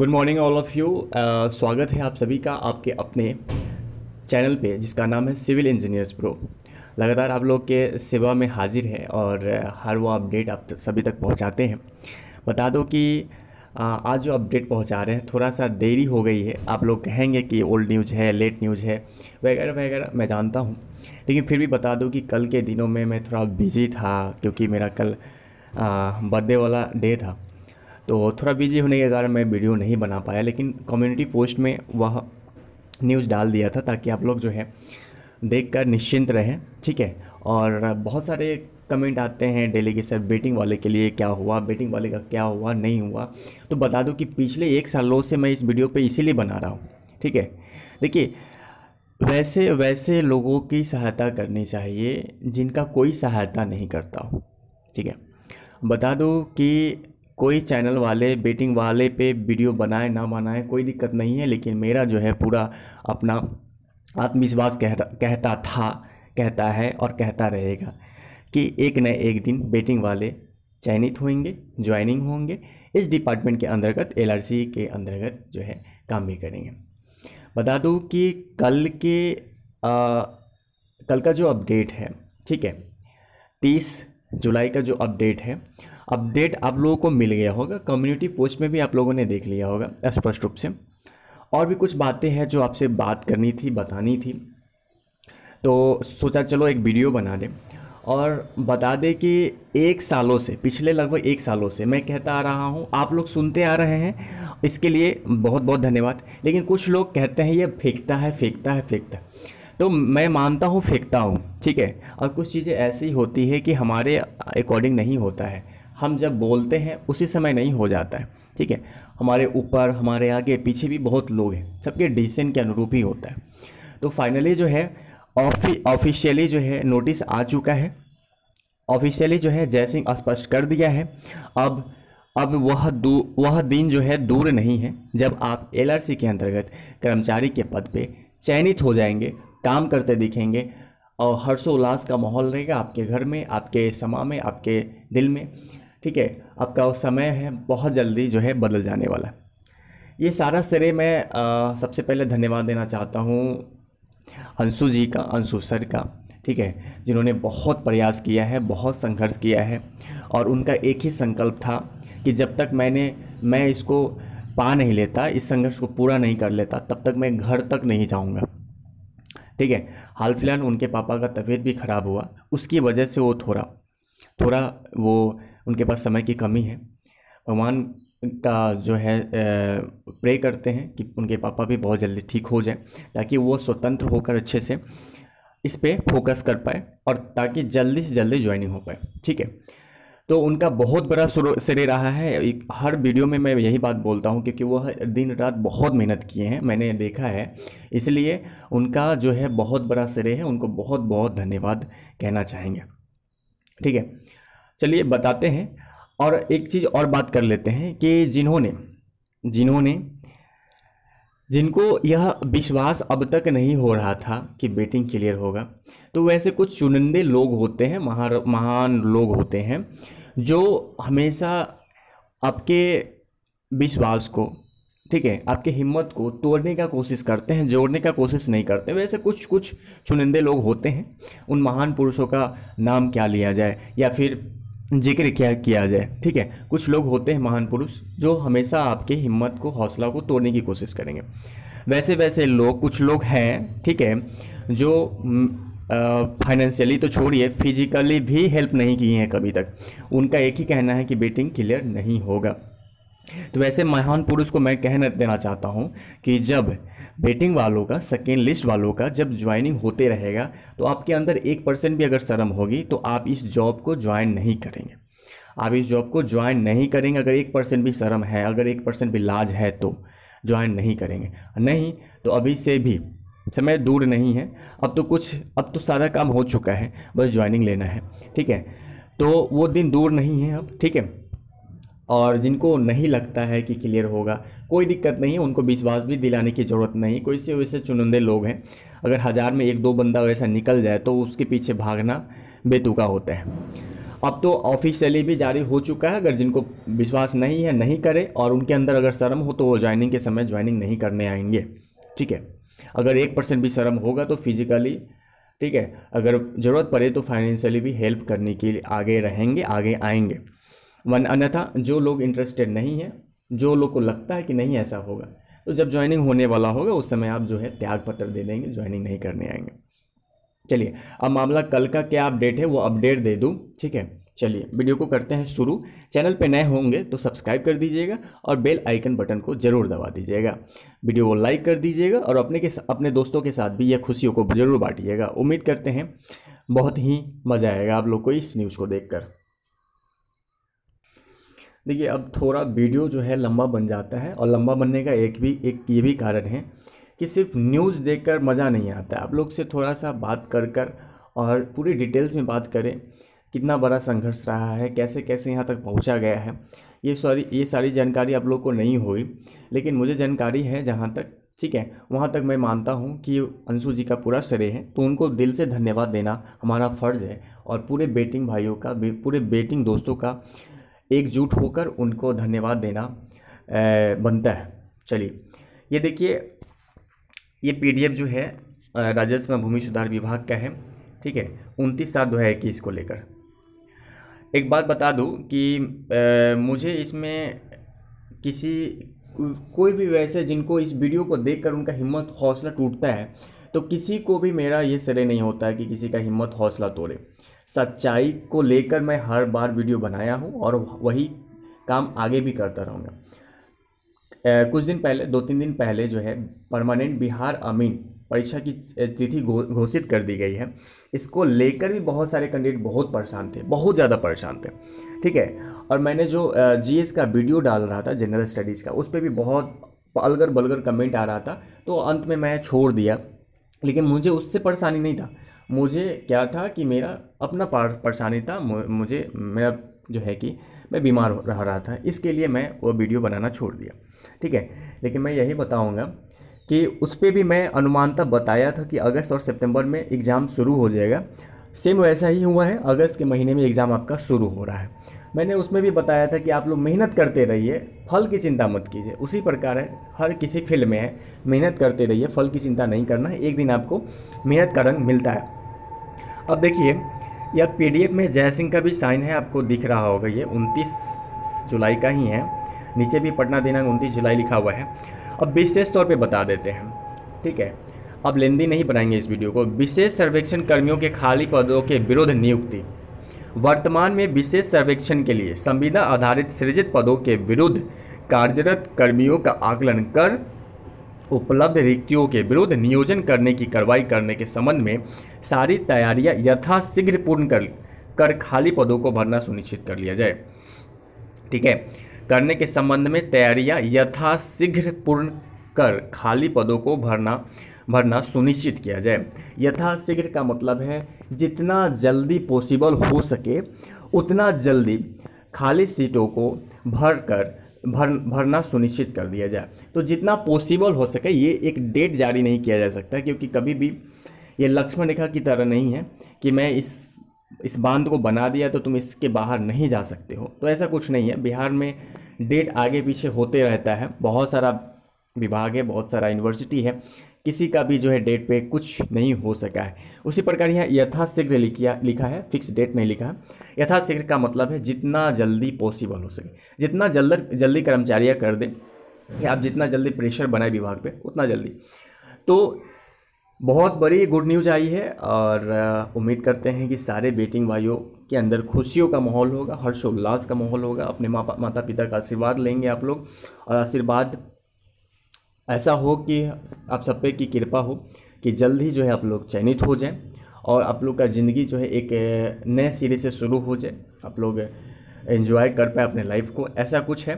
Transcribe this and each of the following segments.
good morning all of you स्वागत है आप सभी का आपके अपने चैनल पे जिसका नाम है सिविल इंजीनियर्स प्रो लगातार आप लोग के सेवा में हाजिर है और uh, हर वो अपडेट आप सभी तक पहुंचाते हैं बता दो कि uh, आज जो अपडेट पहुंचा रहे हैं थोड़ा सा देरी हो गई है आप लोग कहेंगे कि ओल्ड न्यूज़ है लेट न्यूज़ है वगैरह वगैरह मैं जानता हूँ लेकिन फिर भी बता दूँ कि कल के दिनों में मैं थोड़ा बिजी था क्योंकि मेरा कल बर्थडे uh, वाला डे था तो थोड़ा बिजी होने के कारण मैं वीडियो नहीं बना पाया लेकिन कम्युनिटी पोस्ट में वह न्यूज़ डाल दिया था ताकि आप लोग जो है देख कर निश्चिंत रहें ठीक है और बहुत सारे कमेंट आते हैं डेली के सर बेटिंग वाले के लिए क्या हुआ बेटिंग वाले का क्या हुआ नहीं हुआ तो बता दो कि पिछले एक सालों से मैं इस वीडियो पे इसीलिए बना रहा हूँ ठीक है देखिए वैसे वैसे लोगों की सहायता करनी चाहिए जिनका कोई सहायता नहीं करता हो ठीक है बता दो कि कोई चैनल वाले बेटिंग वाले पे वीडियो बनाए ना बनाए कोई दिक्कत नहीं है लेकिन मेरा जो है पूरा अपना आत्मविश्वास कहता कहता था कहता है और कहता रहेगा कि एक न एक दिन बेटिंग वाले चयनित होंगे ज्वाइनिंग होंगे इस डिपार्टमेंट के अंतर्गत एल के अंतर्गत जो है काम भी करेंगे बता दूँ कि कल के आ, कल का जो अपडेट है ठीक है तीस जुलाई का जो अपडेट है अपडेट आप लोगों को मिल गया होगा कम्युनिटी पोस्ट में भी आप लोगों ने देख लिया होगा स्पष्ट रूप से और भी कुछ बातें हैं जो आपसे बात करनी थी बतानी थी तो सोचा चलो एक वीडियो बना दें और बता दें कि एक सालों से पिछले लगभग एक सालों से मैं कहता आ रहा हूँ आप लोग सुनते आ रहे हैं इसके लिए बहुत बहुत धन्यवाद लेकिन कुछ लोग कहते हैं ये फेंकता है फेंकता है फेंकता है तो मैं मानता हूँ फेंकता हूँ ठीक है और कुछ चीज़ें ऐसी होती है कि हमारे अकॉर्डिंग नहीं होता है हम जब बोलते हैं उसी समय नहीं हो जाता है ठीक है हमारे ऊपर हमारे आगे पीछे भी बहुत लोग हैं सबके डिसीजन के अनुरूप ही होता है तो फाइनली जो है ऑफिशियली जो है नोटिस आ चुका है ऑफिशियली जो है जय सिंह स्पष्ट कर दिया है अब अब वह दू वह दिन जो है दूर नहीं है जब आप एलआरसी के अंतर्गत कर्मचारी के पद पे चयनित हो जाएंगे काम करते दिखेंगे और हर्षोल्लास का माहौल रहेगा आपके घर में आपके समा में आपके दिल में ठीक है आपका वो समय है बहुत जल्दी जो है बदल जाने वाला ये सारा श्रेय मैं आ, सबसे पहले धन्यवाद देना चाहता हूँ अंशु जी का अंशु सर का ठीक है जिन्होंने बहुत प्रयास किया है बहुत संघर्ष किया है और उनका एक ही संकल्प था कि जब तक मैंने मैं इसको पा नहीं लेता इस संघर्ष को पूरा नहीं कर लेता तब तक मैं घर तक नहीं जाऊँगा ठीक है हाल फिलहाल उनके पापा का तबीयत भी ख़राब हुआ उसकी वजह से वो थोड़ा थोड़ा वो उनके पास समय की कमी है भगवान का जो है प्रे करते हैं कि उनके पापा भी बहुत जल्दी ठीक हो जाए ताकि वो स्वतंत्र होकर अच्छे से इस पर फोकस कर पाए और ताकि जल्दी से जल्दी ज्वाइनिंग हो पाए ठीक है तो उनका बहुत बड़ा श्रेय रहा है हर वीडियो में मैं यही बात बोलता हूँ क्योंकि वो दिन रात बहुत मेहनत किए हैं मैंने देखा है इसलिए उनका जो है बहुत बड़ा श्रेय है उनको बहुत बहुत धन्यवाद कहना चाहेंगे ठीक है चलिए बताते हैं और एक चीज़ और बात कर लेते हैं कि जिन्होंने जिन्होंने जिनको यह विश्वास अब तक नहीं हो रहा था कि बेटिंग क्लियर होगा तो वैसे कुछ चुनिंदे लोग होते हैं महार महान लोग होते हैं जो हमेशा आपके विश्वास को ठीक है आपके हिम्मत को तोड़ने का कोशिश करते हैं जोड़ने का कोशिश नहीं करते वैसे कुछ कुछ चुनिंदे लोग होते हैं उन महान पुरुषों का नाम क्या लिया जाए या फिर जिक्र क्या किया जाए ठीक है कुछ लोग होते हैं महान पुरुष जो हमेशा आपके हिम्मत को हौसला को तोड़ने की कोशिश करेंगे वैसे वैसे लोग कुछ लोग हैं ठीक है जो फाइनेंशियली तो छोड़िए फिजिकली भी हेल्प नहीं किए हैं कभी तक उनका एक ही कहना है कि बेटिंग क्लियर नहीं होगा तो वैसे महान पुरुष को मैं कहना देना चाहता हूँ कि जब बेटिंग वालों का सेकेंड लिस्ट वालों का जब ज्वाइनिंग होते रहेगा तो आपके अंदर एक परसेंट भी अगर शर्म होगी तो आप इस जॉब को ज्वाइन नहीं करेंगे आप इस जॉब को ज्वाइन नहीं करेंगे अगर एक परसेंट भी शर्म है अगर एक परसेंट भी लाज है तो ज्वाइन नहीं करेंगे नहीं तो अभी से भी समय दूर नहीं है अब तो कुछ अब तो सारा काम हो चुका है बस ज्वाइनिंग लेना है ठीक है तो वो दिन दूर नहीं है अब ठीक है और जिनको नहीं लगता है कि क्लियर होगा कोई दिक्कत नहीं है उनको विश्वास भी दिलाने की ज़रूरत नहीं कोई से वैसे चुनिंदे लोग हैं अगर हज़ार में एक दो बंदा वैसा निकल जाए तो उसके पीछे भागना बेतुका होता है अब तो ऑफिशियली भी जारी हो चुका है अगर जिनको विश्वास नहीं है नहीं करे और उनके अंदर अगर शर्म हो तो वो ज्वाइनिंग के समय ज्वाइनिंग नहीं करने आएंगे ठीक है अगर एक परसेंट भी शर्म होगा तो फिजिकली ठीक है अगर ज़रूरत पड़े तो फाइनेंशियली भी हेल्प करने के लिए आगे रहेंगे आगे आएंगे वन अन्यथा जो लोग इंटरेस्टेड नहीं है जो लोग को लगता है कि नहीं ऐसा होगा तो जब ज्वाइनिंग होने वाला होगा उस समय आप जो है त्याग पत्र दे देंगे ज्वाइनिंग नहीं करने आएंगे चलिए अब मामला कल का क्या अपडेट है वो अपडेट दे दूँ ठीक है चलिए वीडियो को करते हैं शुरू चैनल पे नए होंगे तो सब्सक्राइब कर दीजिएगा और बेल आइकन बटन को जरूर दबा दीजिएगा वीडियो को लाइक कर दीजिएगा और अपने के अपने दोस्तों के साथ भी यह खुशियों को जरूर बांटिएगा उम्मीद करते हैं बहुत ही मज़ा आएगा आप लोग को इस न्यूज़ को देखकर देखिए अब थोड़ा वीडियो जो है लंबा बन जाता है और लंबा बनने का एक भी एक ये भी कारण है कि सिर्फ न्यूज़ देखकर मज़ा नहीं आता आप लोग से थोड़ा सा बात कर कर और पूरी डिटेल्स में बात करें कितना बड़ा संघर्ष रहा है कैसे कैसे यहाँ तक पहुँचा गया है ये सारी ये सारी जानकारी आप लोग को नहीं हुई लेकिन मुझे जानकारी है जहाँ तक ठीक है वहाँ तक मैं मानता हूँ कि अंशु जी का पूरा श्रेय है तो उनको दिल से धन्यवाद देना हमारा फ़र्ज़ है और पूरे बेटिंग भाइयों का पूरे बेटिंग दोस्तों का एकजुट होकर उनको धन्यवाद देना बनता है चलिए ये देखिए ये पीडीएफ जो है राजस्व भूमि सुधार विभाग का है ठीक है उनतीस सात दो हज़ार इक्कीस को लेकर एक बात बता दूं कि आ, मुझे इसमें किसी कोई भी वैसे जिनको इस वीडियो को देखकर उनका हिम्मत हौसला टूटता है तो किसी को भी मेरा ये श्रेय नहीं होता है कि किसी का हिम्मत हौसला तोड़े सच्चाई को लेकर मैं हर बार वीडियो बनाया हूँ और वही काम आगे भी करता रहूँगा कुछ दिन पहले दो तीन दिन पहले जो है परमानेंट बिहार अमीन परीक्षा की तिथि घोषित गो, कर दी गई है इसको लेकर भी बहुत सारे कैंडिडेट बहुत परेशान थे बहुत ज़्यादा परेशान थे ठीक है और मैंने जो जीएस का वीडियो डाल रहा था जनरल स्टडीज़ का उस पर भी बहुत अलगर बलगर कमेंट आ रहा था तो अंत में मैं छोड़ दिया लेकिन मुझे उससे परेशानी नहीं था मुझे क्या था कि मेरा अपना परेशानी था मुझे मेरा जो है कि मैं बीमार रह रहा था इसके लिए मैं वो वीडियो बनाना छोड़ दिया ठीक है लेकिन मैं यही बताऊँगा कि उस पर भी मैं अनुमानता बताया था कि अगस्त और सितंबर में एग्ज़ाम शुरू हो जाएगा सेम वैसा ही हुआ है अगस्त के महीने में एग्ज़ाम आपका शुरू हो रहा है मैंने उसमें भी बताया था कि आप लोग मेहनत करते रहिए फल की चिंता मत कीजिए उसी प्रकार है हर किसी फील्ड में है मेहनत करते रहिए फल की चिंता नहीं करना है एक दिन आपको मेहनत का रंग मिलता है अब देखिए यह पीडीएफ में जयसिंह का भी साइन है आपको दिख रहा होगा ये उनतीस जुलाई का ही है नीचे भी पटना दिनांक उनतीस जुलाई लिखा हुआ है अब विशेष तौर पे बता देते हैं ठीक है अब लेंदी नहीं बनाएंगे इस वीडियो को विशेष सर्वेक्षण कर्मियों के खाली पदों के विरुद्ध नियुक्ति वर्तमान में विशेष सर्वेक्षण के लिए संविदा आधारित सृजित पदों के विरुद्ध कार्यरत कर्मियों का आकलन कर उपलब्ध रिक्तियों के विरुद्ध नियोजन करने की कार्रवाई करने के संबंध में सारी तैयारियां यथाशीघ्र पूर्ण कर कर खाली पदों को भरना सुनिश्चित कर लिया जाए ठीक है करने के संबंध में तैयारियां यथाशीघ्र पूर्ण कर खाली पदों को भरना भरना सुनिश्चित किया जाए यथाशीघ्र का मतलब है जितना जल्दी पॉसिबल हो सके उतना जल्दी खाली सीटों को भर कर भर भरना सुनिश्चित कर दिया जाए तो जितना पॉसिबल हो सके ये एक डेट जारी नहीं किया जा सकता क्योंकि कभी भी ये लक्ष्मण रेखा की तरह नहीं है कि मैं इस इस बांध को बना दिया तो तुम इसके बाहर नहीं जा सकते हो तो ऐसा कुछ नहीं है बिहार में डेट आगे पीछे होते रहता है बहुत सारा विभाग है बहुत सारा यूनिवर्सिटी है किसी का भी जो है डेट पे कुछ नहीं हो सका है उसी प्रकार यहाँ यथाशीघ्र लिखिया लिखा है फिक्स डेट नहीं लिखा है यथाशीघ्र का मतलब है जितना जल्दी पॉसिबल हो सके जितना जल्द जल्दी कर्मचारियाँ कर दें या आप जितना जल्दी प्रेशर बनाए विभाग पे उतना जल्दी तो बहुत बड़ी गुड न्यूज आई है और उम्मीद करते हैं कि सारे बेटिंग भाइयों के अंदर खुशियों का माहौल होगा हर्षोल्लास का माहौल होगा अपने माता पिता का आशीर्वाद लेंगे आप लोग और आशीर्वाद ऐसा हो कि आप सब पे की कृपा हो कि जल्द ही जो है आप लोग चयनित हो जाएं और आप लोग का ज़िंदगी जो है एक नए सिरे से शुरू हो जाए आप लोग एंजॉय कर पाए अपने लाइफ को ऐसा कुछ है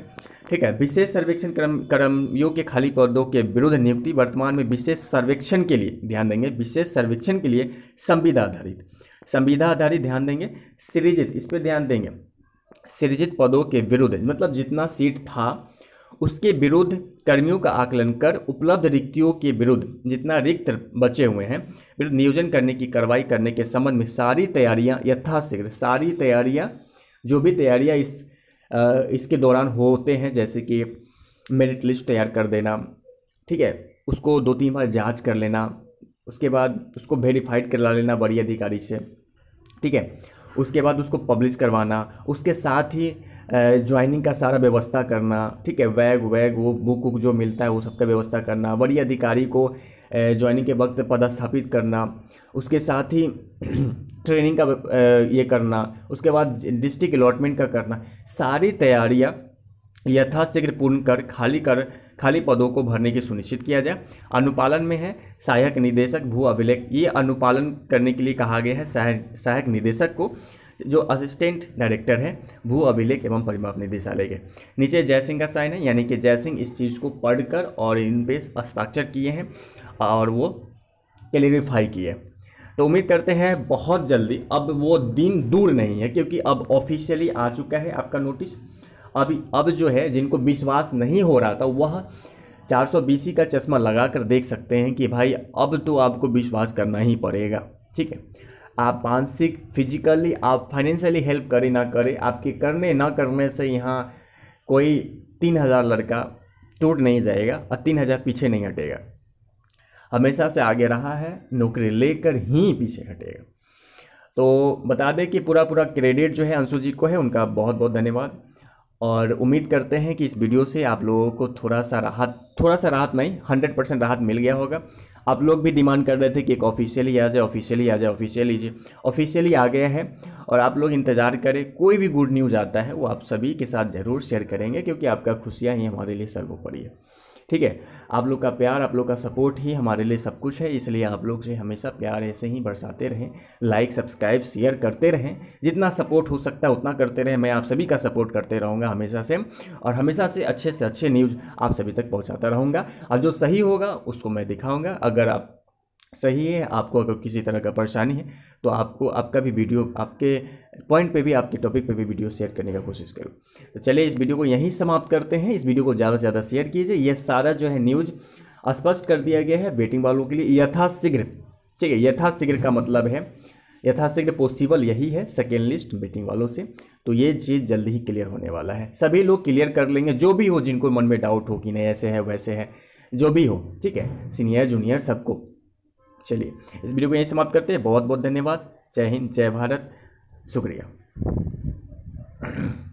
ठीक है विशेष सर्वेक्षण कर्म कर्मियों के खाली पदों के विरुद्ध नियुक्ति वर्तमान में विशेष सर्वेक्षण के लिए ध्यान देंगे विशेष सर्वेक्षण के लिए संविधा आधारित संविधा आधारित ध्यान देंगे सृजित इस पर ध्यान देंगे सृजित पदों के विरुद्ध मतलब जितना सीट था उसके विरुद्ध कर्मियों का आकलन कर उपलब्ध रिक्तियों के विरुद्ध जितना रिक्त बचे हुए हैं विरुद्ध नियोजन करने की कार्रवाई करने के संबंध में सारी तैयारियां यथाशीघ्र सारी तैयारियां जो भी तैयारियां इस इसके दौरान होते हैं जैसे कि मेरिट लिस्ट तैयार कर देना ठीक है उसको दो तीन बार जाँच कर लेना उसके बाद उसको वेरीफाइड करवा लेना बड़ी अधिकारी से ठीक है उसके बाद उसको पब्लिश करवाना उसके साथ ही ज्वाइनिंग का सारा व्यवस्था करना ठीक है वैग वैग वो बुक वुक जो मिलता है वो सबका व्यवस्था करना वरीय अधिकारी को ज्वाइनिंग के वक्त पदस्थापित करना उसके साथ ही ट्रेनिंग का ये करना उसके बाद डिस्ट्रिक्ट अलॉटमेंट का करना सारी तैयारियाँ यथाशीघ्र पूर्ण कर खाली कर खाली पदों को भरने की सुनिश्चित किया जाए अनुपालन में है सहायक निदेशक भू अभिलेख ये अनुपालन करने के लिए कहा गया है सहायक निदेशक को जो असिस्टेंट डायरेक्टर हैं भू अभिलेख एवं परिमाप निदेशालय के नीचे जयसिंह का साइन है यानी कि जयसिंह इस चीज़ को पढ़कर और इन पे हस्ताक्षर किए हैं और वो क्लेरिफाई किए तो उम्मीद करते हैं बहुत जल्दी अब वो दिन दूर नहीं है क्योंकि अब ऑफिशियली आ चुका है आपका नोटिस अभी अब जो है जिनको विश्वास नहीं हो रहा था वह 420 का चश्मा लगा कर देख सकते हैं कि भाई अब तो आपको विश्वास करना ही पड़ेगा ठीक है आप मानसिक फिजिकली आप फाइनेंशियली हेल्प करें ना करें आपके करने ना करने से यहाँ कोई तीन हज़ार लड़का टूट नहीं जाएगा और तीन हज़ार पीछे नहीं हटेगा हमेशा से आगे रहा है नौकरी लेकर ही पीछे हटेगा तो बता दें कि पूरा पूरा क्रेडिट जो है अंशु जी को है उनका बहुत बहुत धन्यवाद और उम्मीद करते हैं कि इस वीडियो से आप लोगों को थोड़ा सा राहत थोड़ा सा राहत नहीं हंड्रेड परसेंट राहत मिल गया होगा आप लोग भी डिमांड कर रहे थे कि एक ऑफिशियली आ जाए ऑफिशियली आ जाए ऑफिशियली जी ऑफिशियली आ गया है और आप लोग इंतज़ार करें कोई भी गुड न्यूज़ आता है वो आप सभी के साथ ज़रूर शेयर करेंगे क्योंकि आपका खुशियाँ ही हमारे लिए सर्वोपरि है ठीक है आप लोग का प्यार आप लोग का सपोर्ट ही हमारे लिए सब कुछ है इसलिए आप लोग से हमेशा प्यार ऐसे ही बरसाते रहें लाइक सब्सक्राइब शेयर करते रहें जितना सपोर्ट हो सकता है उतना करते रहें मैं आप सभी का सपोर्ट करते रहूँगा हमेशा से और हमेशा से अच्छे से अच्छे न्यूज़ आप सभी तक पहुँचाता रहूँगा और जो सही होगा उसको मैं दिखाऊँगा अगर आप सही है आपको अगर किसी तरह का परेशानी है तो आपको आपका भी वीडियो आपके पॉइंट पे भी आपके टॉपिक पे भी वीडियो शेयर करने का कोशिश करूँ तो चलिए इस वीडियो को यहीं समाप्त करते हैं इस वीडियो को ज़्यादा से ज़्यादा शेयर कीजिए यह सारा जो है न्यूज़ स्पष्ट कर दिया गया है वेटिंग वालों के लिए यथाशीघ्र ठीक है यथाशीघ्र का मतलब है यथाशीघ्र पॉसिबल यही है सेकेंड लिस्ट वेटिंग वालों से तो ये चीज़ जल्द ही क्लियर होने वाला है सभी लोग क्लियर कर लेंगे जो भी हो जिनको मन में डाउट हो कि नहीं ऐसे है वैसे है जो भी हो ठीक है सीनियर जूनियर सबको चलिए इस वीडियो को यहीं समाप्त करते हैं बहुत बहुत धन्यवाद जय हिंद जय भारत शुक्रिया